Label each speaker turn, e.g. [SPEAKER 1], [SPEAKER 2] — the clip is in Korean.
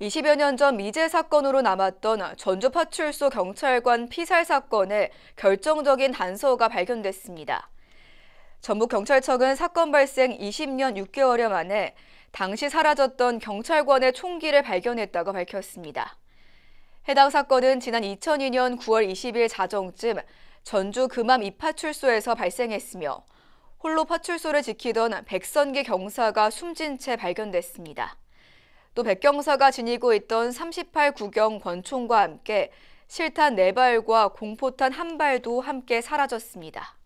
[SPEAKER 1] 20여 년 전 미제 사건으로 남았던 전주파출소 경찰관 피살 사건의 결정적인 단서가 발견됐습니다. 전북경찰청은 사건 발생 20년 6개월여 만에 당시 사라졌던 경찰관의 총기를 발견했다고 밝혔습니다. 해당 사건은 지난 2002년 9월 20일 자정쯤 전주 금암 입파출소에서 발생했으며 홀로 파출소를 지키던 백선기 경사가 숨진 채 발견됐습니다. 또 백경사가 지니고 있던 38구경 권총과 함께 실탄 4발과 공포탄 1발도 함께 사라졌습니다.